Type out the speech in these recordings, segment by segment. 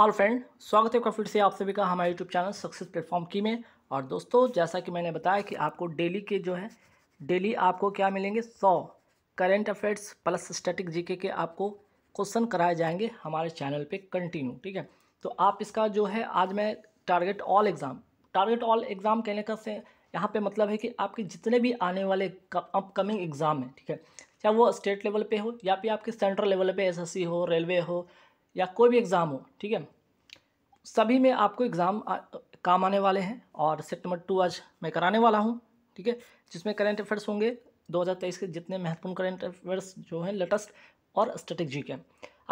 hello friend स्वागत है फिर से आप सभी का हमारे यूट्यूब चैनल सक्सेस प्लेटफॉर्म की में और दोस्तों जैसा कि मैंने बताया कि आपको डेली के जो है डेली आपको क्या मिलेंगे सौ current affairs plus static GK के आपको क्वेश्चन कराए जाएंगे हमारे चैनल पे कंटिन्यू ठीक है तो आप इसका जो है आज मैं target all exam target all exam कहने का से यहाँ पर मतलब है कि आपके जितने भी आने वाले अपकमिंग एग्ज़ाम हैं ठीक है चाहे वो स्टेट लेवल पर हो या फिर आपके सेंट्रल लेवल पर एस हो रेलवे हो या कोई भी एग्ज़ाम हो ठीक है सभी में आपको एग्ज़ाम काम आने वाले हैं और सेट नंबर टू आज मैं कराने वाला हूँ ठीक है जिसमें करेंट अफेयर्स होंगे 2023 के जितने महत्वपूर्ण करेंट अफेयर्स जो हैं लेटेस्ट और स्ट्रेटेजी के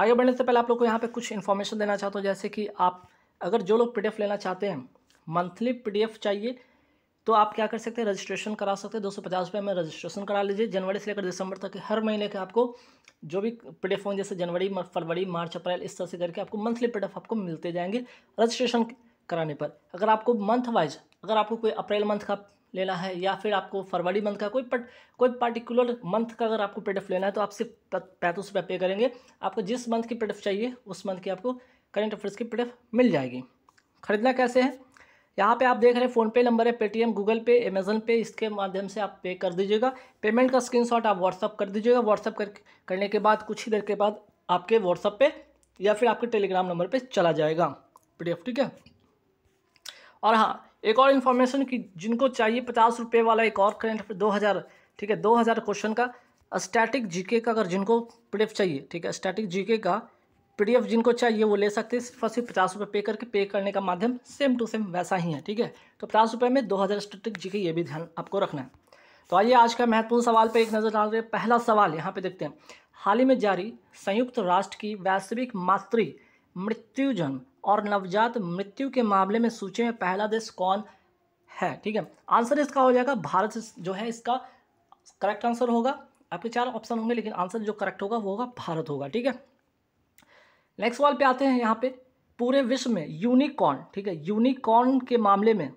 आगे बढ़ने से पहले आप लोग को यहाँ पे कुछ इन्फॉर्मेशन देना चाहता हूँ जैसे कि आप अगर जो लोग पी लेना चाहते हैं मंथली पीडीएफ चाहिए तो आप क्या कर सकते हैं रजिस्ट्रेशन करा सकते हैं दो सौ पचास रुपये में रजिस्ट्रेशन करा लीजिए जनवरी से लेकर दिसंबर तक हर महीने के आपको जो भी पीडीएफ होंगे जैसे जनवरी फरवरी मार्च अप्रैल इस तरह से करके आपको मंथली पीडीएफ आपको मिलते जाएंगे रजिस्ट्रेशन कराने पर अगर आपको मंथ वाइज अगर आपको कोई अप्रैल मंथ का लेना है या फिर आपको फरवरी मंथ का कोई पर, कोई पार्टिकुलर मंथ का अगर आपको पीडीएफ लेना है तो आप सिर्फ पैंतीस रुपये पे करेंगे आपको जिस मंथ की पीडीएफ चाहिए उस मंथ की आपको करंट अफेयर्स की पीडीएफ मिल जाएगी खरीदना कैसे है यहाँ पे आप देख रहे हैं फ़ोनपे नंबर है Paytm Google Pay Amazon Pay इसके माध्यम से आप पे कर दीजिएगा पेमेंट का स्क्रीनशॉट आप व्हाट्सअप कर दीजिएगा व्हाट्सअप कर करने के बाद कुछ ही देर के बाद आपके व्हाट्सअप पे या फिर आपके टेलीग्राम नंबर पे चला जाएगा पीडीएफ ठीक है और हाँ एक और इन्फॉर्मेशन कि जिनको चाहिए पचास रुपये वाला एक और करेंट दो हज़ार ठीक है दो हज़ार क्वेश्चन का स्टैटिक जीके का अगर जिनको पी चाहिए ठीक है स्टैटिक जीके का पी जिनको चाहिए वो ले सकते हैं सिर्फ सिर्फ पचास रुपये पे करके पे करने का माध्यम सेम टू सेम वैसा ही है ठीक है तो पचास रुपये में दो हज़ार स्टेटिक जी के ये भी ध्यान आपको रखना है तो आइए आज का महत्वपूर्ण सवाल पर एक नज़र डाल रहे पहला सवाल यहाँ पे देखते हैं हाल ही में जारी संयुक्त राष्ट्र की वैश्विक मातृ मृत्यु जन्म और नवजात मृत्यु के मामले में सूची में पहला देश कौन है ठीक है आंसर इसका हो जाएगा भारत जो है इसका करेक्ट आंसर होगा आपके चार ऑप्शन होंगे लेकिन आंसर जो करेक्ट होगा वो होगा भारत होगा ठीक है नेक्स्ट सवाल पे आते हैं यहाँ पे पूरे विश्व में यूनिकॉर्न ठीक है यूनिकॉर्न के मामले में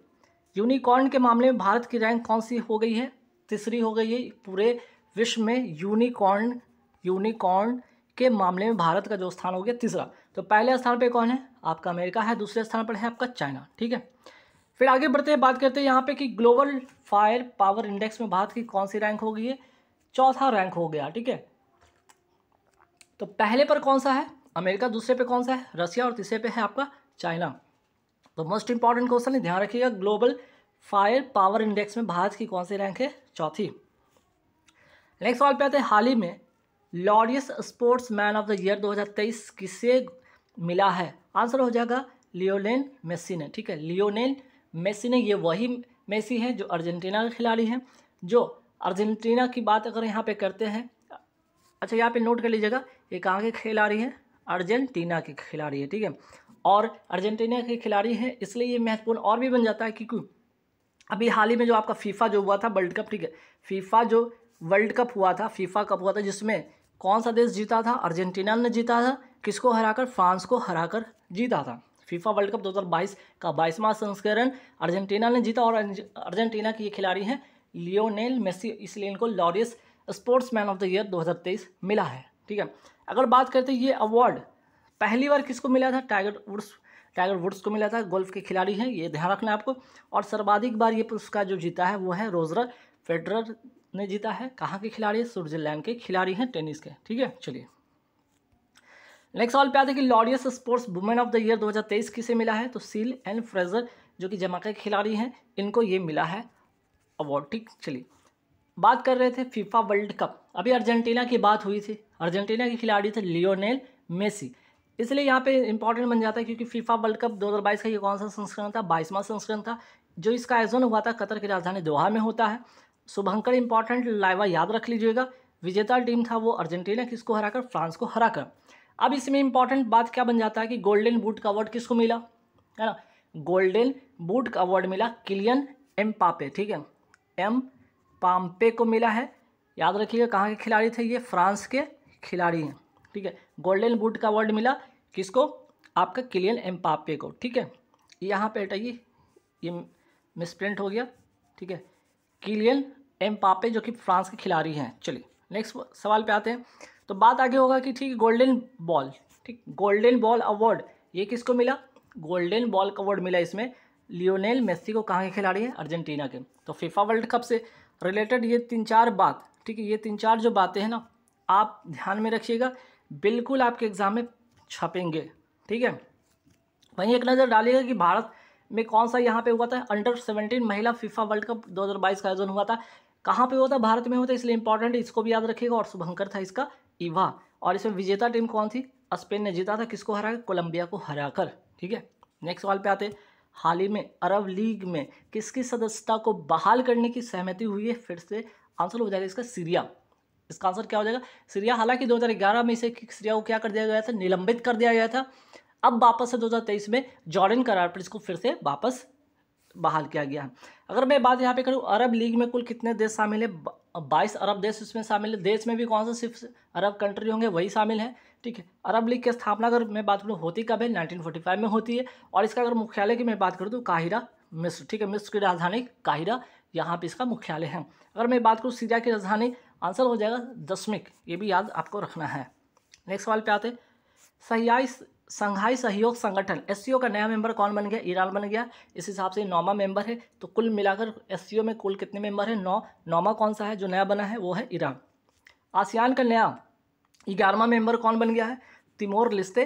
यूनिकॉर्न के मामले में भारत की रैंक कौन सी हो गई है तीसरी हो गई है पूरे विश्व में यूनिकॉर्न यूनिकॉर्न के मामले में भारत का जो स्थान हो गया तीसरा तो पहले स्थान पर कौन है आपका अमेरिका है दूसरे स्थान पर है आपका चाइना ठीक है फिर आगे बढ़ते हैं बात करते हैं यहाँ पे कि ग्लोबल फायर पावर इंडेक्स में भारत की कौन सी रैंक हो गई है चौथा रैंक हो गया ठीक है तो पहले पर कौन सा है अमेरिका दूसरे पे कौन सा है रसिया और तीसरे पे है आपका चाइना तो मोस्ट इंपॉर्टेंट क्वेश्चन है ध्यान रखिएगा ग्लोबल फायर पावर इंडेक्स में भारत की कौन सी रैंक है चौथी नेक्स्ट सवाल पे आते हैं हाल ही में Laureus sportsman of the year 2023 किसे मिला है आंसर हो जाएगा लियोनेल मेसी ने ठीक है लियोनेल मेसी ने ये वही मेसी हैं जो अर्जेंटीना के खिलाड़ी हैं जो अर्जेंटीना की बात अगर यहाँ पे करते हैं अच्छा यहाँ पे नोट कर लीजिएगा ये कहाँ के खिलाड़ी हैं अर्जेंटीना के खिलाड़ी है ठीक है और अर्जेंटीना के खिलाड़ी हैं इसलिए ये महत्वपूर्ण और भी बन जाता है क्योंकि अभी हाल ही में जो आपका फीफा जो हुआ था वर्ल्ड कप ठीक है फीफा जो वर्ल्ड कप हुआ था फीफा कप हुआ था जिसमें कौन सा देश जीता था अर्जेंटीना ने जीता था किसको हराकर फ्रांस को हराकर जीता था फीफा वर्ल्ड कप 2022 का बाईसवां संस्करण अर्जेंटीना ने जीता और अर्जेंटीना के ये खिलाड़ी हैं लियोनेल मेसी इसलिए इनको Laureus sportsman of the year 2023 मिला है ठीक है अगर बात करते तो ये अवार्ड पहली बार किसको मिला था टाइगर वुड्स टाइगर वुड्स को मिला था गोल्फ के खिलाड़ी हैं ये ध्यान रखना आपको और सर्वाधिक बार ये पुरस्कार जो जीता है वो है रोजर फेडरर ने जीता है कहाँ के खिलाड़ी स्विट्जरलैंड के खिलाड़ी हैं टेनिस के ठीक है चलिए नेक्स्ट सवाल पे आते हैं कि Laureus sports women of the year 2023 किसे मिला है तो सील एंड फ्रेजर जो कि जमाका के खिलाड़ी हैं इनको ये मिला है अवार्ड ठीक चलिए बात कर रहे थे फीफा वर्ल्ड कप अभी अर्जेंटीना की बात हुई थी अर्जेंटीना के खिलाड़ी थे लियोनेल मेसी इसलिए यहाँ पे इंपॉर्टेंट बन जाता है क्योंकि फीफा वर्ल्ड कप 2022 का ये कौन सा संस्करण था बाईसवां संस्करण था जो इसका आयोजन हुआ था कतर की राजधानी दोहा में होता है शुभंकर इंपॉर्टेंट लाइवा याद रख लीजिएगा विजेता टीम था वो अर्जेंटीना किसको हराकर फ्रांस को हराकर अब इसमें इंपॉर्टेंट बात क्या बन जाता है कि गोल्डन बूट का अवार्ड किसको मिला है ना गोल्डन बूट का अवार्ड मिला किलियन पापे ठीक है एम पाम्पे को मिला है याद रखिएगा कहाँ के खिलाड़ी थे ये फ्रांस के खिलाड़ी हैं ठीक है गोल्डन बूट का अवार्ड मिला किसको आपका किलियन एम्पापे को ठीक है यहाँ पे हटाइए ये मिसप्रिंट हो गया ठीक है किलियन एम्पापे जो कि फ्रांस के खिलाड़ी हैं चलिए नेक्स्ट सवाल पे आते हैं तो बात आगे होगा कि ठीक गोल्डन बॉल ठीक गोल्डन बॉल अवार्ड ये किसको मिला गोल्डन बॉल का अवार्ड मिला इसमें लियोनेल मेस्सी को कहाँ के खिलाड़ी हैं अर्जेंटीना के तो फीफा वर्ल्ड कप से रिलेटेड ये तीन चार बात ठीक है ये तीन चार जो बातें हैं ना आप ध्यान में रखिएगा बिल्कुल आपके एग्ज़ाम में छपेंगे ठीक है वहीं एक नज़र डालिएगा कि भारत में कौन सा यहाँ पे हुआ था अंडर सेवेंटीन महिला फीफा वर्ल्ड कप 2022 का आयोजन हुआ था कहाँ पे हुआ था भारत में हुआ था इसलिए इंपॉर्टेंट इसको भी याद रखिएगा और शुभंकर था इसका इवा और इसमें विजेता टीम कौन थी स्पेन ने जीता था किसको हरा कोलंबिया को कर ठीक है नेक्स्ट सवाल पे आते हैं हाल ही में अरब लीग में किसकी सदस्यता को बहाल करने की सहमति हुई है फिर से आंसर हो जाएगा इसका सीरिया इसका आंसर क्या हो जाएगा सीरिया हालांकि 2011 में इसे सीरिया को क्या कर दिया गया था निलंबित कर दिया गया था अब वापस से 2023 में जॉर्डन करार पर इसको फिर से वापस बहाल किया गया है अगर मैं बात यहाँ पे करूँ अरब लीग में कुल कितने देश शामिल है बाईस अरब देश इसमें शामिल है देश में भी कौन सा सिर्फ अरब कंट्री होंगे वही शामिल है ठीक है अरब लीग की स्थापना अगर मैं बात करूँ होती कब है फाइव में होती है और इसका अगर मुख्यालय की मैं बात करूँ तो काहिरा मिस्र ठीक है मिस्र की राजधानी काहिरा यहाँ पे इसका मुख्यालय है अगर मैं बात करूँ सीरिया की राजधानी आंसर हो जाएगा दशमिक ये भी याद आपको रखना है नेक्स्ट सवाल पे आते हैं संघाई सहयोग संगठन एस का नया मेंबर कौन बन गया ईरान बन गया इस हिसाब से नौमा मेंबर है तो कुल मिलाकर एस में कुल कितने मेंबर हैं नौ नौमा कौन सा है जो नया बना है वो है ईरान आसियान का नया ग्यारहवा मेंबर कौन बन गया है तिमोर लिस्ते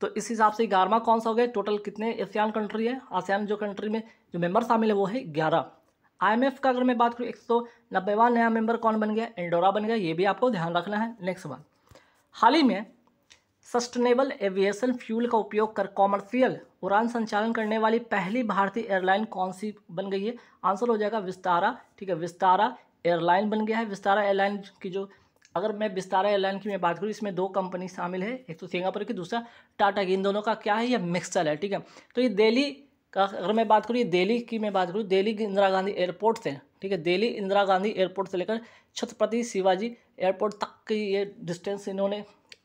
तो इस हिसाब से ग्यारहवा कौन सा हो गया टोटल कितने एशियान कंट्री है आसियान जो कंट्री में जो मेंबर शामिल है वो है ग्यारह आईएमएफ का अगर मैं बात करूँ एक सौ तो नब्बेवा नया मेंबर कौन बन गया एंडोरा बन गया ये भी आपको ध्यान रखना है नेक्स्ट वन हाल ही में सस्टेनेबल एविएशन फ्यूल का उपयोग कर कॉमर्शियल उड़ान संचालन करने वाली पहली भारतीय एयरलाइन कौन सी बन गई है आंसर हो जाएगा विस्तारा ठीक है विस्तारा एयरलाइन बन गया है विस्तारा एयरलाइन की जो अगर मैं विस्तारा एयरलाइन की मैं बात करूँ इसमें दो कंपनी शामिल है एक तो सिंगापुर की दूसरा टाटा की इन दोनों का क्या है यह मिक्सचर है ठीक है तो ये दिल्ली का अगर मैं बात करूँ ये दिल्ली की मैं बात करूँ दिल्ली की इंदिरा गांधी एयरपोर्ट से ठीक है दिल्ली इंदिरा गांधी एयरपोर्ट से लेकर छत्रपति शिवाजी एयरपोर्ट तक की ये डिस्टेंस इन्होंने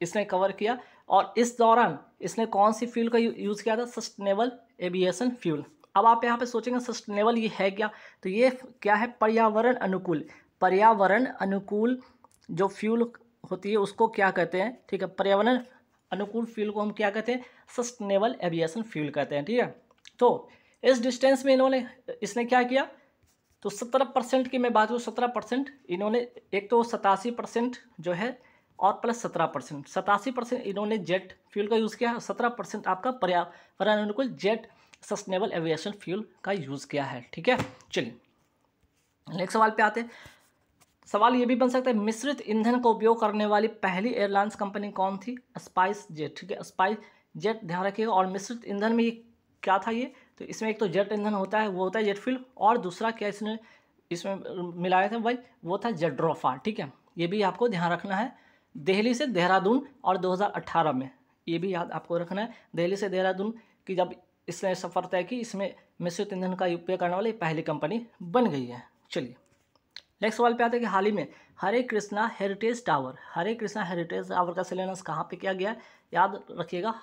इसने कवर किया और इस दौरान इसने कौन सी फ्यूल का यूज़ किया था सस्टेनेबल एविएशन फ्यूल अब आप यहाँ पे सोचेंगे सस्टेनेबल ये है क्या तो ये क्या है पर्यावरण अनुकूल पर्यावरण अनुकूल जो फ्यूल होती है उसको क्या कहते हैं ठीक है पर्यावरण अनुकूल फ्यूल को हम क्या कहते हैं सस्टेनेबल एविएशन फ्यूल कहते हैं ठीक है तो इस डिस्टेंस में इन्होंने इसने क्या किया तो सत्रह परसेंट की मैं बात करूँ सत्रह परसेंट इन्होंने एक तो सतासी परसेंट जो है और प्लस सत्रह परसेंट सतासी परसेंट इन्होंने जेट फ्यूल का यूज़ किया है सत्रह परसेंट आपका पर्यावरण अनुकूल जेट सस्टेनेबल एविएशन फ्यूल का यूज़ किया है ठीक है चलिए नेक्स्ट सवाल पे आते हैं सवाल ये भी बन सकता है मिश्रित ईंधन का उपयोग करने वाली पहली एयरलाइंस कंपनी कौन थी स्पाइस जेट ठीक है स्पाइस जेट ध्यान रखिएगा और मिश्रित ईंधन में ये क्या था ये तो इसमें एक तो जेट ईंधन होता है वो होता है जेट फिल और दूसरा क्या इसने इसमें मिलाया था भाई वो था जेड्रोफा ठीक है ये भी आपको ध्यान रखना है दिल्ली से देहरादून और 2018 में ये भी याद आपको रखना है दिल्ली से देहरादून की जब इसने सफ़र तय की इसमें मिश्रित ईंधन का उपयोग करने वाली पहली कंपनी बन गई है चलिए नेक्स्ट सवाल पे आते हैं कि हाल ही में Hare Krishna heritage tower Hare Krishna heritage tower का सिलेनस कहाँ पे किया गया याद रखिएगा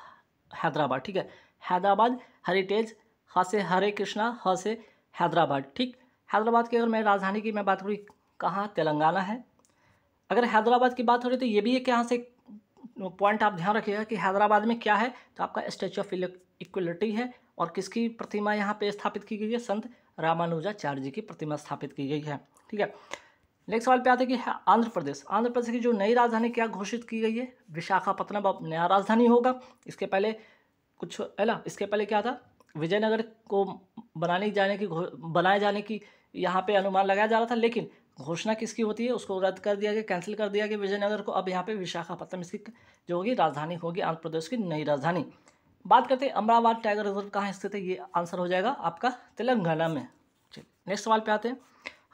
हैदराबाद ठीक है हैदराबाद हेरिटेज ह हाँ से हरे कृष्णा ह हाँ से हैदराबाद ठीक हैदराबाद की अगर मैं राजधानी की मैं बात करूँ कहाँ तेलंगाना है अगर हैदराबाद की बात हो रही है तो ये भी एक यहाँ से पॉइंट आप ध्यान रखिएगा कि हैदराबाद में क्या है तो आपका स्टैचू ऑफ इक्वलिटी है और किसकी प्रतिमा यहाँ पे स्थापित की गई है संत रामानुजाचार्य जी की प्रतिमा स्थापित की गई है ठीक है नेक्स्ट सवाल पे आते हैं कि आंध्र प्रदेश आंध्र प्रदेश की जो नई राजधानी क्या घोषित की गई है विशाखापत्तनम अब नया राजधानी होगा इसके पहले कुछ है ना इसके पहले क्या था विजयनगर को बनाने जाने की बनाए जाने की यहाँ पे अनुमान लगाया जा रहा था लेकिन घोषणा किसकी होती है उसको रद्द कर दिया गया कैंसिल कर दिया गया विजयनगर को अब यहाँ पे विशाखापत्तनम इसकी जो होगी राजधानी होगी आंध्र प्रदेश की नई राजधानी बात करते हैं अमराबाद टाइगर रिजर्व कहाँ स्थित है ये आंसर हो जाएगा आपका तेलंगाना में चलिए नेक्स्ट सवाल पे आते हैं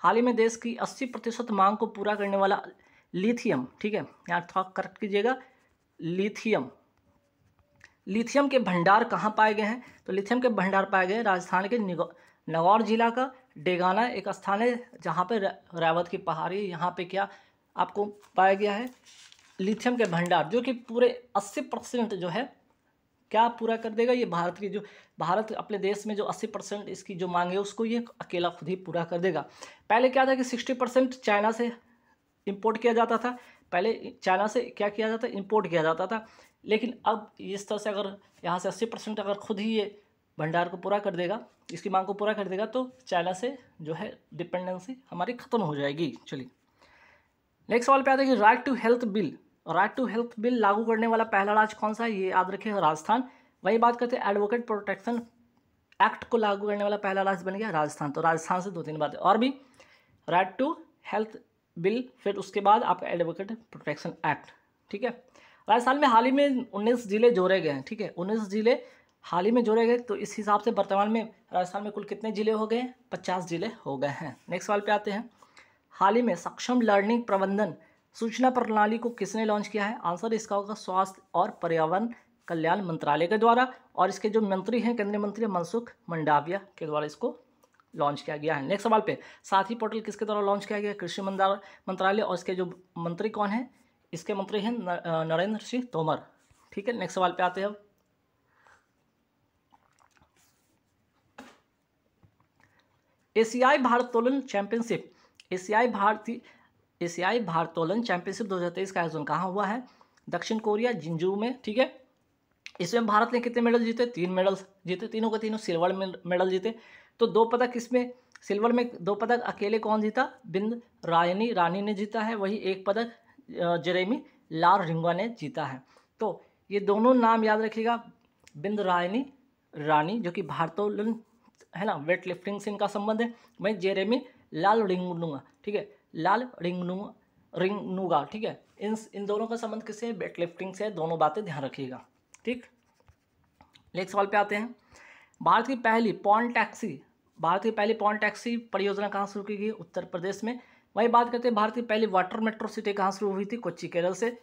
हाल ही में देश की 80 प्रतिशत मांग को पूरा करने वाला लिथियम ठीक है यहाँ थोड़ा करेक्ट कीजिएगा लिथियम लिथियम के भंडार कहाँ पाए गए हैं तो लिथियम के भंडार पाए गए राजस्थान के नगौर जिला का डेगाना एक स्थान है जहाँ पर रावत की पहाड़ी यहाँ पे क्या आपको पाया गया है लिथियम के भंडार जो कि पूरे 80 परसेंट जो है क्या पूरा कर देगा ये भारत की जो भारत अपने देश में जो 80 परसेंट इसकी जो मांग है उसको ये अकेला खुद ही पूरा कर देगा पहले क्या था कि 60 परसेंट चाइना से इम्पोर्ट किया जाता था पहले चाइना से क्या किया जाता इम्पोर्ट किया जाता था लेकिन अब इस तरह से अगर यहाँ से अस्सी परसेंट अगर खुद ही ये भंडार को पूरा कर देगा इसकी मांग को पूरा कर देगा तो चाइना से जो है डिपेंडेंसी हमारी ख़त्म हो जाएगी चलिए नेक्स्ट सवाल पे आता है कि right to health bill right to health bill लागू करने वाला पहला राज्य कौन सा है ये याद रखिए राजस्थान वही बात करते हैं एडवोकेट प्रोटेक्शन एक्ट को लागू करने वाला पहला राज्य बन गया राजस्थान तो राजस्थान से दो तीन बातें और भी राइट टू हेल्थ बिल फिर उसके बाद आपका एडवोकेट प्रोटेक्शन एक्ट ठीक है राजस्थान में हाल ही में उन्नीस जिले जोड़े गए हैं ठीक है उन्नीस जिले हाल ही में जोड़े गए तो इस हिसाब से वर्तमान में राजस्थान में कुल कितने जिले हो गए पचास जिले हो गए हैं नेक्स्ट सवाल पे आते हैं हाल ही में सक्षम लर्निंग प्रबंधन सूचना प्रणाली को किसने लॉन्च किया है आंसर इसका होगा स्वास्थ्य और पर्यावरण कल्याण मंत्रालय के द्वारा और इसके जो मंत्री हैं केंद्रीय मंत्री मनसुख मंडाविया के द्वारा इसको लॉन्च किया गया है नेक्स्ट सवाल पे साथी पोर्टल किसके द्वारा लॉन्च किया गया कृषि मंत्रालय और इसके जो मंत्री कौन है इसके मंत्री हैं नरेंद्र सिंह तोमर ठीक है नेक्स्ट सवाल पे आते हैं अब एशियाई भारत्तोलन चैंपियनशिप एशियाई भारतीय एशियाई भारतोलन चैंपियनशिप दो का आयोजन कहाँ हुआ है दक्षिण कोरिया जिंजू में ठीक है इसमें भारत ने कितने मेडल जीते तीन मेडल जीते तीनों के तीनों सिल्वर मेडल जीते तो दो पदक इसमें सिल्वर में दो पदक अकेले कौन जीता बिंद रायनी रानी ने जीता है वही एक पदक जरेमी लाल रिंगवा ने जीता है तो ये दोनों नाम याद रखिएगा बिंद रायनी रानी जो कि भारतोलन है ना वेट लिफ्टिंग से इनका संबंध है वही जेरेमी लाल रिंगुलूंगा ठीक है लाल रिंगनु रिंगनुगा ठीक है इन इन दोनों का संबंध किससे वेट लिफ्टिंग से दोनों बातें ध्यान रखिएगा ठीक नेक्स्ट सवाल पे आते हैं भारत की पहली पॉन टैक्सी भारत की पहली पॉन टैक्सी परियोजना कहाँ शुरू की गई उत्तर प्रदेश में वही बात करते हैं भारत की पहली वाटर मेट्रो सिटी कहाँ शुरू हुई थी कोच्चि केरल से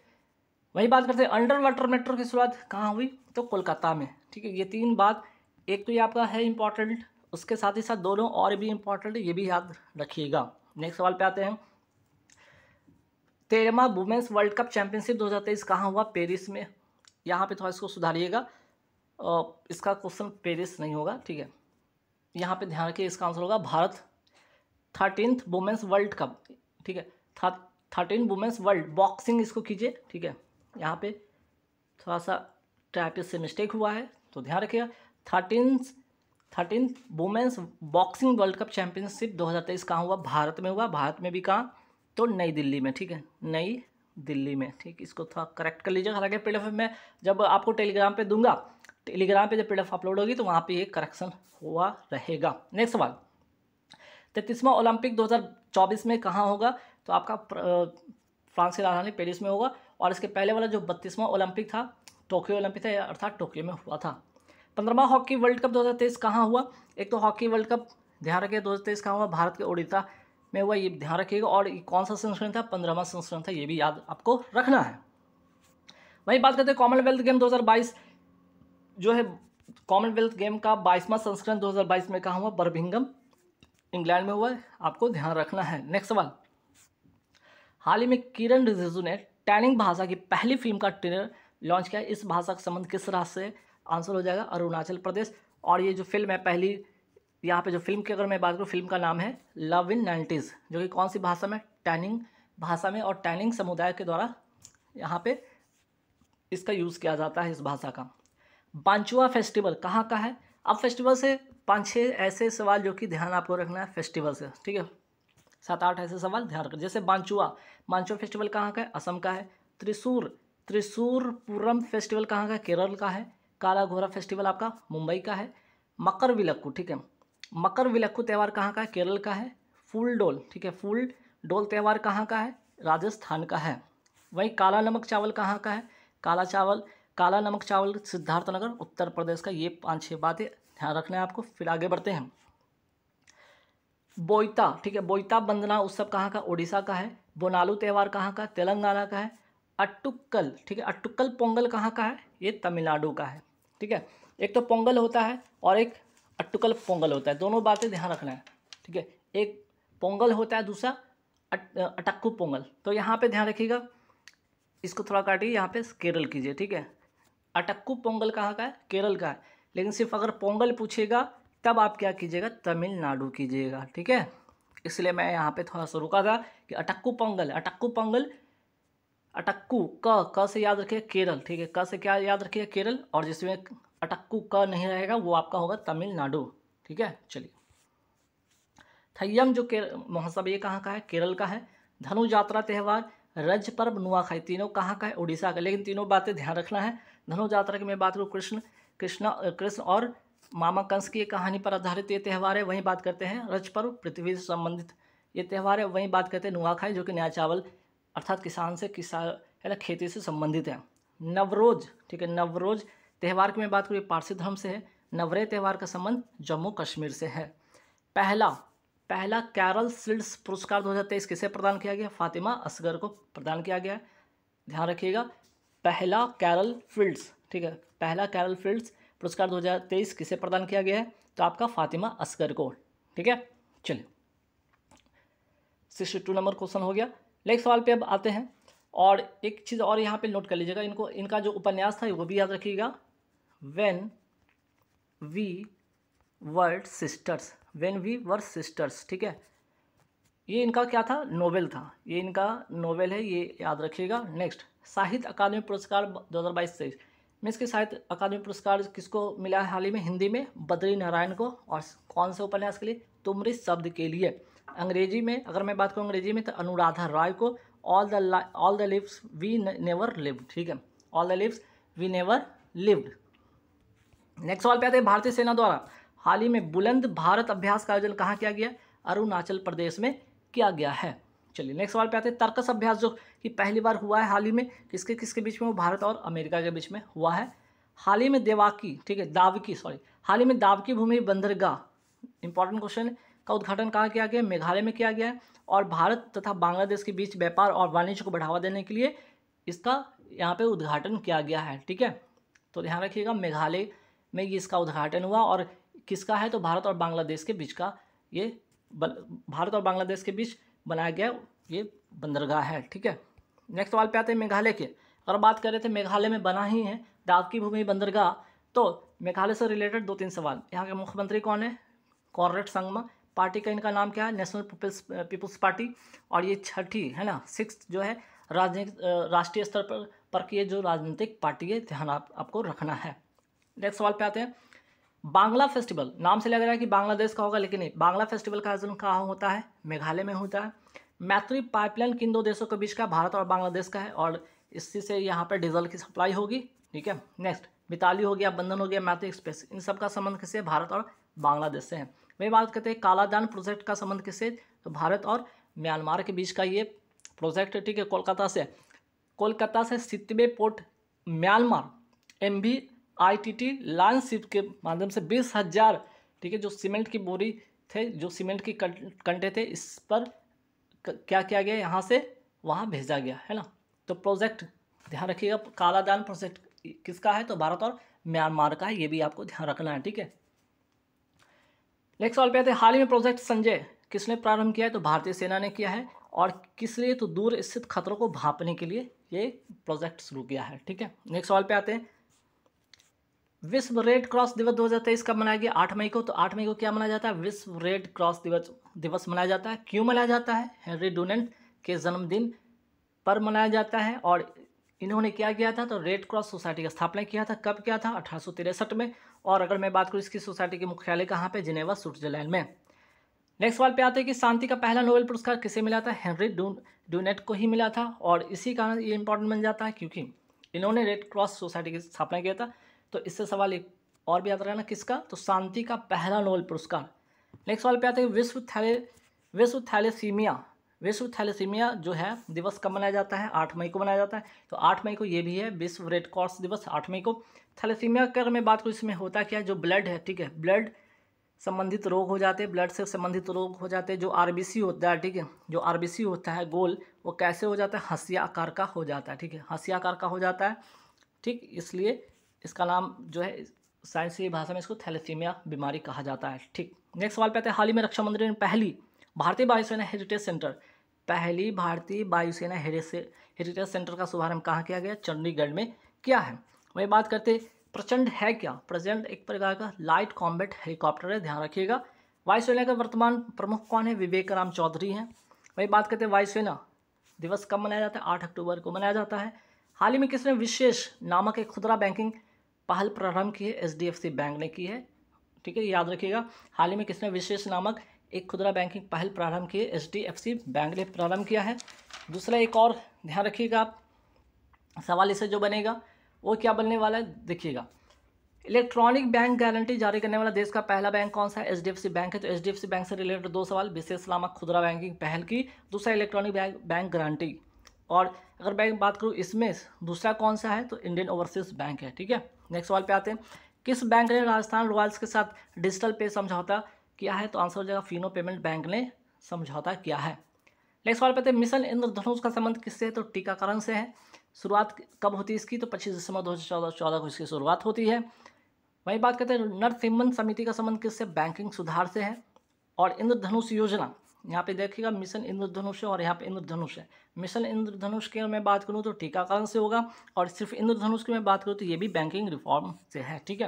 वही बात करते हैं अंडर वाटर मेट्रो की शुरुआत कहाँ हुई तो कोलकाता में ठीक है ये तीन बात एक तो ये आपका है इम्पॉर्टेंट उसके साथ ही साथ दोनों और भी इम्पॉर्टेंट ये भी याद रखिएगा नेक्स्ट सवाल पे आते हैं तेरहवा वुमेन्स वर्ल्ड कप चैंपियनशिप दो हज़ार तेईस कहाँ हुआ पेरिस में यहाँ पे थोड़ा इसको सुधारिएगा इसका क्वेश्चन पेरिस नहीं होगा ठीक है यहाँ पे ध्यान रखिए इसका आंसर होगा Bharat thirteenth women's world cup ठीक है थर्टीन वुमेंस वर्ल्ड बॉक्सिंग इसको कीजिए ठीक है यहाँ पे थोड़ा सा टाइप से मिस्टेक हुआ है तो ध्यान रखिएगा thirteen thirteen women's boxing world cup championship 2023 कहाँ हुआ भारत में हुआ भारत में भी कहाँ तो नई दिल्ली में ठीक है नई दिल्ली में ठीक इसको थोड़ा करेक्ट कर लीजिएगा हालांकि पी मैं जब आपको टेलीग्राम पे दूंगा टेलीग्राम पे जब पी अपलोड होगी तो वहाँ पे ये करेक्शन हुआ रहेगा नेक्स्ट सवाल तैतीसवां ओलंपिक 2024 में कहाँ होगा तो आपका फ्रांस की राजधानी पेरिस में होगा और इसके पहले वाला जो बत्तीसवां ओलंपिक था टोक्यो ओलंपिक था अर्थात टोक्यो में हुआ था पंद्रहवा हॉकी वर्ल्ड कप 2023 कहाँ हुआ एक तो हॉकी वर्ल्ड कप ध्यान रखिए 2023 कहाँ हुआ भारत के उड़ीसा में हुआ ये ध्यान रखिएगा और कौन सा संस्करण था पंद्रहवा संस्करण था ये भी याद आपको रखना है वहीं बात करते हैं कॉमनवेल्थ गेम 2022 जो है कॉमनवेल्थ गेम का बाईसवां संस्करण 2022 में कहाँ हुआ बर्मिंगम इंग्लैंड में हुआ है आपको ध्यान रखना है नेक्स्ट सवाल हाल ही में किरण रिजिजू ने टैनिंग भाषा की पहली फिल्म का ट्रेलर लॉन्च किया इस भाषा का संबंध किस राष्ट्र से आंसर हो जाएगा अरुणाचल प्रदेश और ये जो फिल्म है पहली यहाँ पे जो फिल्म की अगर मैं बात करूँ फिल्म का नाम है लव इन नाइन्टीज़ जो कि कौन सी भाषा में टैनिंग भाषा में और टैनिंग समुदाय के द्वारा यहाँ पे इसका यूज़ किया जाता है इस भाषा का बांचुआ फेस्टिवल कहाँ का है अब फेस्टिवल से पाँच छः ऐसे सवाल जो कि ध्यान आपको रखना है फेस्टिवल से ठीक है सात आठ ऐसे सवाल ध्यान रखें जैसे बांचुआ बांचुआ फेस्टिवल कहाँ का है असम का है त्रिशूर त्रिशूरपुरम फेस्टिवल कहाँ का है केरल का है काला घोरा फेस्टिवल आपका मुंबई का है मकर विलक्कू ठीक है मकर विलक्कू त्यौहार कहाँ का है केरल का है फूल डोल ठीक है फूल डोल त्यौहार कहाँ का है राजस्थान का है वहीं काला नमक चावल कहाँ का है काला चावल काला नमक चावल सिद्धार्थनगर उत्तर प्रदेश का ये पाँच छः बातें ध्यान रखना है आपको फिर आगे बढ़ते हैं बोईता ठीक है बोईता बंदना उत्सव कहाँ का ओडिशा का है बोनालू त्यौहार कहाँ का तेलंगाना का है अट्टुक्कल ठीक है अट्टुक्कल पोंगल कहाँ का है ये तमिलनाडु का है ठीक है एक तो पोंगल होता है और एक अट्टुकल पोंगल होता है दोनों बातें ध्यान रखना है ठीक है एक पोंगल होता है दूसरा अट, अटक्कू पोंगल तो यहाँ पे ध्यान रखिएगा इसको थोड़ा काटिए यहाँ पे केरल कीजिए ठीक है अटक्कू पोंगल कहाँ का है केरल का है लेकिन सिर्फ अगर पोंगल पूछेगा तब आप क्या कीजिएगा तमिलनाडु कीजिएगा ठीक है इसलिए मैं यहाँ पे थोड़ा सा रुका था कि अटक्कू पोंगल अटक्कू पोंगल अटक्कू क क से याद रखिए केरल ठीक है क से क्या याद रखिए केरल और जिसमें अटक्कू क नहीं रहेगा वो आपका होगा तमिलनाडु ठीक है चलिए थैयम जो केर महोत्सव ये कहाँ का है केरल का है धनु यात्रा त्यौहार रज पर्व नुआखाई तीनों कहाँ का है उड़ीसा का लेकिन तीनों बातें ध्यान रखना है धनु यात्रा की मैं बात करूँ कृष्ण कृष्ण कृष्ण और मामा कंस की कहानी पर आधारित ये त्यौहार है वहीं बात करते हैं रज पर्व पृथ्वी से संबंधित ये त्यौहार है वहीं बात करते हैं नुआखाई जो कि नया चावल अर्थात किसान से किसान है ना खेती से संबंधित है नवरोज ठीक है नवरोज त्यौहार की मैं बात करूँ पारसी धर्म से है नवरे त्यौहार का संबंध जम्मू कश्मीर से है पहला पहला कैरल सिल्ड्स पुरस्कार 2023 किसे प्रदान किया गया फातिमा असगर को प्रदान किया गया ध्यान रखिएगा पहला कैरल फील्ड्स ठीक है पहला कैरल फील्ड्स पुरस्कार 2023 किसे प्रदान किया गया है तो आपका फातिमा असगर को ठीक है चलिए सिक्सटी टू नंबर क्वेश्चन हो गया नेक्स्ट सवाल पे अब आते हैं और एक चीज़ और यहाँ पे नोट कर लीजिएगा इनको इनका जो उपन्यास था वो भी याद रखिएगा when we were sisters when we were sisters ठीक है ये इनका क्या था नोवेल था ये इनका नोवेल है ये याद रखिएगा नेक्स्ट साहित्य अकादमी पुरस्कार दो हज़ार बाईस तेईस मीन्स के साहित्य अकादमी पुरस्कार किसको मिला है हाल ही में हिंदी में बद्री नारायण को और कौन से उपन्यास के लिए तुमरी शब्द के लिए अंग्रेजी में अगर मैं बात करूँ अंग्रेजी में तो अनुराधा रॉय को all the all the lives we never lived ठीक है all the lives we never lived next सवाल पे आते हैं भारतीय सेना द्वारा हाल ही में बुलंद भारत अभ्यास का आयोजन कहाँ किया गया अरुणाचल प्रदेश में किया गया है चलिए नेक्स्ट सवाल पे आते हैं तर्कस अभ्यास जो कि पहली बार हुआ है हाल ही में किसके किसके बीच में वो भारत और अमेरिका के बीच में हुआ है हाल ही में देवाकी ठीक है दावकी सॉरी हाल ही में दावकी भूमि बंदरगाह इंपॉर्टेंट क्वेश्चन है का उद्घाटन कहाँ किया गया मेघालय में किया गया और भारत तथा बांग्लादेश के बीच व्यापार और वाणिज्य को बढ़ावा देने के लिए इसका यहाँ पे उद्घाटन किया गया है ठीक है तो ध्यान रखिएगा मेघालय में ये इसका उद्घाटन हुआ और किसका है तो भारत और बांग्लादेश के बीच का ये भारत और बांग्लादेश के बीच बनाया गया ये बंदरगाह है ठीक है नेक्स्ट सवाल पे आते हैं मेघालय के अगर बात करें तो मेघालय में बना ही है दाब की भूमि बंदरगाह तो मेघालय से रिलेटेड दो तीन सवाल यहाँ के मुख्यमंत्री कौन है कॉर्रेट संगमा पार्टी का इनका नाम क्या है नेशनल पीपल्स पीपल्स पार्टी और ये छठी है ना सिक्स जो है राजनीतिक uh, राष्ट्रीय स्तर पर पर की जो राजनीतिक पार्टी है ध्यान आप, आपको रखना है नेक्स्ट सवाल पे आते हैं बांग्ला फेस्टिवल नाम से लग रहा है कि बांग्लादेश का होगा लेकिन नहीं बांग्ला फेस्टिवल का आयोजन कहाँ होता है मेघालय में होता है मैत्री पाइपलाइन किन दो देशों के बीच का भारत और बांग्लादेश का है और इसी से यहाँ पर डीजल की सप्लाई होगी ठीक है नेक्स्ट मिताली हो गया बंधन हो गया मैत्री एक्सप्रेस इन सब का संबंध किससे भारत और बांग्लादेश से है वही बात करते हैं कालादान प्रोजेक्ट का संबंध किससे तो भारत और म्यांमार के बीच का ये प्रोजेक्ट ठीक है कोलकाता से कोलकाता से Sittwe port Myanmar M B I T T line ship के माध्यम से बीस हज़ार ठीक है जो सीमेंट की बोरी थे जो सीमेंट के कंटे थे इस पर क्या किया गया यहाँ से वहाँ भेजा गया है ना तो प्रोजेक्ट ध्यान रखिएगा कालादान प्रोजेक्ट किसका है तो भारत और म्यांमार का है ये भी आपको ध्यान रखना है ठीक है नेक्स्ट सवाल पे आते हैं हाल ही में प्रोजेक्ट संजय किसने प्रारंभ किया है तो भारतीय सेना ने किया है और किस लिए तो दूर स्थित खतरों को भापने के लिए ये प्रोजेक्ट शुरू किया है ठीक है नेक्स्ट सवाल पे आते हैं विश्व रेड क्रॉस दिवस दो हज़ार तेईस कब मनाया गया आठ मई को तो आठ मई को क्या मनाया जाता है विश्व रेड क्रॉस दिवस दिवस मनाया जाता है क्यों मनाया जाता है हेनरी डूनेंट के जन्मदिन पर मनाया जाता है और इन्होंने क्या किया था तो रेड क्रॉस सोसाइटी का स्थापना किया था कब किया था अठारह में और अगर मैं बात करूँ इसकी सोसाइटी के मुख्यालय कहाँ पर जिनेवा स्विट्जरलैंड में नेक्स्ट सवाल पे आते हैं कि शांति का पहला नोबेल पुरस्कार किसे मिला था हेनरी डूनेट को ही मिला था और इसी कारण ये इंपॉर्टेंट बन जाता है क्योंकि इन्होंने रेड क्रॉस सोसाइटी की स्थापना किया था तो इससे सवाल एक और भी आता रहा ना किसका तो शांति का पहला नोबेल पुरस्कार नेक्स्ट सवाल पे आते हैं विश्व थैले विश्व थैलेसीमिया विश्व थैलेसीमिया जो है दिवस कब मनाया जाता है आठ मई को मनाया जाता है तो आठ मई को ये भी है विश्व रेड क्रॉस दिवस आठ मई को थैलेसीमिया अगर मैं बात करूँ इसमें होता क्या है जो ब्लड है ठीक है ब्लड संबंधित रोग हो जाते हैं ब्लड से संबंधित रोग हो जाते हैं जो आरबीसी होता है ठीक है जो आरबीसी होता है गोल वो कैसे हो जाता है हंसी आकार का हो जाता है ठीक है हंसी आकार का हो जाता है ठीक इसलिए इसका नाम जो है साइंसी भाषा में इसको थैलेसीमिया बीमारी कहा जाता है ठीक नेक्स्ट सवाल पे आते हैं हाल ही में रक्षा मंत्री ने पहली भारतीय वायुसेना हेरिटेज सेंटर पहली भारतीय वायुसेना हेरिटेज सेंटर का शुभारंभ कहाँ किया गया चंडीगढ़ में किया है वही बात करते प्रचंड है क्या प्रचंड एक प्रकार का लाइट कॉम्बैट हेलीकॉप्टर है ध्यान रखिएगा वायुसेना का वर्तमान प्रमुख कौन है विवेक राम चौधरी हैं वही बात करते हैं वायुसेना दिवस कब मनाया जाता है आठ अक्टूबर को मनाया जाता है हाल ही में किसने विशेष नामक एक खुदरा बैंकिंग पहल प्रारंभ की है सी बैंक ने की है ठीक है याद रखिएगा हाल ही में किसने विशेष नामक एक खुदरा बैंकिंग पहल प्रारंभ की है सी बैंक ने प्रारंभ किया है दूसरा एक और ध्यान रखिएगा आप सवाल इसे जो बनेगा वो क्या बनने वाला है देखिएगा इलेक्ट्रॉनिक बैंक गारंटी जारी करने वाला देश का पहला बैंक कौन सा है एच बैंक है तो एच बैंक से रिलेटेड दो सवाल विशेष लामा खुदरा बैंकिंग पहल की दूसरा इलेक्ट्रॉनिक बैंक बैंक गारंटी और अगर बैंक बात करूँ इसमें दूसरा कौन सा है तो इंडियन ओवरसीज बैंक है ठीक है नेक्स्ट सवाल पे आते हैं किस बैंक ने राजस्थान रॉयल्स के साथ डिजिटल पे समझौता किया है तो आंसर हो जाएगा फिनो पेमेंट बैंक ने समझौता किया है नेक्स्ट सवाल पे आते हैं मिशन इंद्रधनुष का संबंध किससे है तो टीकाकरण से है शुरुआत कब होती है इसकी तो पच्चीस दिसंबर दो को इसकी शुरुआत होती है वहीं बात करते हैं नरसिम्हन समिति का संबंध किससे बैंकिंग सुधार से है और इंद्रधनुष योजना यहाँ पे देखिएगा मिशन इंद्रधनुष है और यहाँ पे इंद्रधनुष है मिशन इंद्रधनुष की मैं बात करूँ तो टीकाकरण से होगा और सिर्फ इंद्रधनुष की मैं बात करूँ तो ये भी बैंकिंग रिफॉर्म से है ठीक है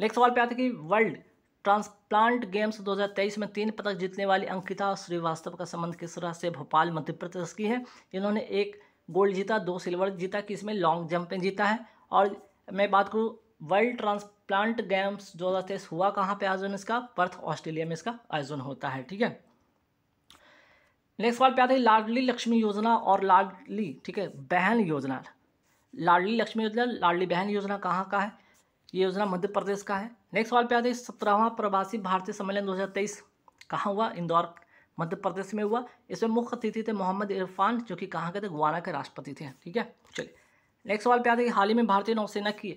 नेक्स्ट सवाल पे आता है कि वर्ल्ड ट्रांसप्लांट गेम्स 2023 में तीन पदक जीतने वाली अंकिता श्रीवास्तव का संबंध किस तरह से भोपाल मध्य प्रदेश की है इन्होंने एक गोल्ड जीता दो सिल्वर जीता कि इसमें लॉन्ग जंप में जीता है और मैं बात करूँ वर्ल्ड ट्रांसप्लांट गेम्स दो हज़ार तेईस हुआ कहाँ पे आयोजन इसका पर्थ ऑस्ट्रेलिया में इसका आयोजन होता है ठीक है नेक्स्ट सवाल पे आते हैं लाडली लक्ष्मी योजना और लाडली ठीक है बहन योजना लाडली लक्ष्मी योजना लाडली बहन योजना कहाँ का है ये योजना मध्य प्रदेश का है नेक्स्ट सवाल पे आते हैं सत्रहवा प्रवासी भारतीय सम्मेलन दो हज़ार कहाँ हुआ इंदौर मध्य प्रदेश में हुआ इसमें मुख्य अतिथि थे मोहम्मद इरफान जो कि कहाँ के थे गुआना के राष्ट्रपति थे ठीक है चलिए नेक्स्ट सवाल पे आते हैं हाल ही में भारतीय नौसेना की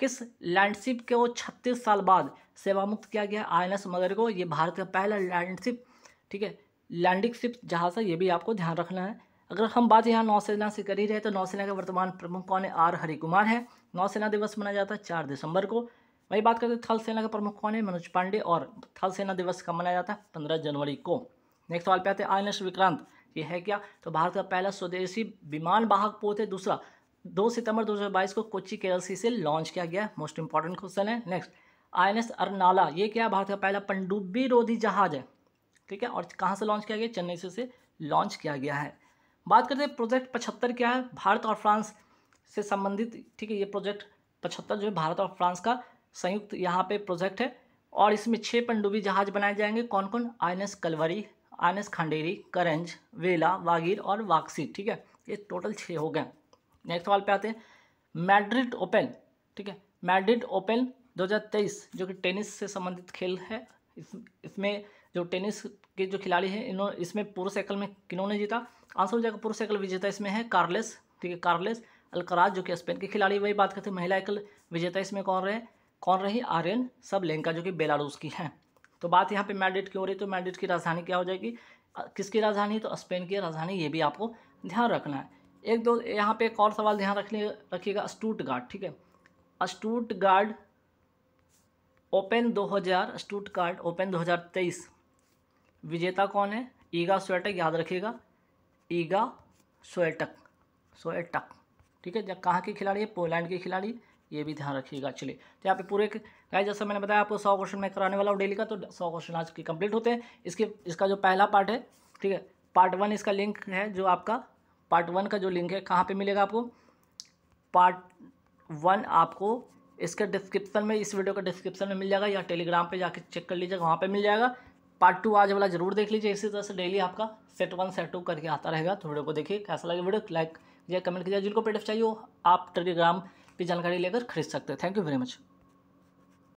किस लैंडशिप को छत्तीस साल बाद सेवा मुक्त किया गया आई एन एस मगर को ये भारत का पहला लैंडशिप ठीक है लैंडिंग शिप जहाज़ है ये भी आपको ध्यान रखना है अगर हम बात यहाँ नौसेना से कर ही रहे तो नौसेना के वर्तमान प्रमुख कौन है आर हरिकुमार है नौसेना दिवस मनाया जाता है चार दिसंबर को वही बात करते थल सेना का प्रमुख कौन है मनोज पांडे और थल सेना दिवस कब मनाया जाता है पंद्रह जनवरी को नेक्स्ट सवाल पे आते हैं आई विक्रांत ये है क्या तो भारत का पहला स्वदेशी विमान वाहक पोत है दूसरा दो सितंबर 2022 को कोच्चि के से लॉन्च किया गया मोस्ट इंपॉर्टेंट क्वेश्चन है next I N S Arnala ये क्या भारत का पहला पंडुब्बी रोधी जहाज है ठीक है और कहाँ से लॉन्च किया गया चेन्नई से से लॉन्च किया गया है बात करते हैं प्रोजेक्ट पचहत्तर क्या है भारत और फ्रांस से संबंधित ठीक है ये प्रोजेक्ट पचहत्तर जो है भारत और फ्रांस का संयुक्त यहाँ पे प्रोजेक्ट है और इसमें छः पनडुब्बी जहाज बनाए जाएंगे कौन कौन आई एन एस कलवरी आनस खांडेरी करंज वेला वागीर और वाक्सी ठीक है ये टोटल छः हो गए नेक्स्ट सवाल पे आते हैं मैड्रिड ओपन ठीक है मैड्रिड ओपन 2023 जो कि टेनिस से संबंधित खेल है इस इसमें जो टेनिस के जो खिलाड़ी हैं इन्होंने इसमें पुरुष एकल में किन्होंने जीता आंसर हो जाएगा पुरुष एकल विजेता इसमें है कार्लेस ठीक है कार्लेस अलकराज जो कि स्पेन के खिलाड़ी वही बात करते हैं महिला एकल विजेता इसमें कौन रहे कौन रही आर्यन सब लेंका जो कि बेलारूस की हैं तो बात यहाँ पे मैड्रिड की हो रही है तो मैड्रिड की राजधानी क्या हो जाएगी किसकी राजधानी तो स्पेन की राजधानी ये भी आपको ध्यान रखना है एक दो यहाँ पे एक और सवाल ध्यान रख रखिएगा स्टूट गार्ड ठीक है Stuttgart open 2000 Stuttgart open 2023 विजेता कौन है ईगा स्वेटक याद रखिएगा ईगा स्वेटक स्वेटक ठीक है जब कहाँ के खिलाड़ी है पोलैंड के खिलाड़ी ये भी ध्यान रखिएगा चलिए तो यहाँ पे पूरे गाइस जैसे मैंने बताया आपको सौ क्वेश्चन मैं कराने वाला हूँ डेली का तो सौ क्वेश्चन आज के कंप्लीट होते हैं इसके इसका जो पहला पार्ट है ठीक है पार्ट वन इसका लिंक है जो आपका पार्ट वन का जो लिंक है कहाँ पर मिलेगा आपको पार्ट वन आपको इसके डिस्क्रिप्शन में इस वीडियो का डिस्क्रिप्शन में मिल जाएगा या टेलीग्राम पे जाके चेक कर लीजिएगा वहाँ पे मिल जाएगा पार्ट टू आज वाला जरूर देख लीजिए इसी तरह से डेली आपका सेट वन सेट टू करके आता रहेगा तो वीडियो को देखिए कैसा लगे वीडियो लाइक या कमेंट कीजिए जिनको पेटफ चाहिए आप टेलीग्राम पर जानकारी लेकर खरीद सकते हैं थैंक यू वेरी मच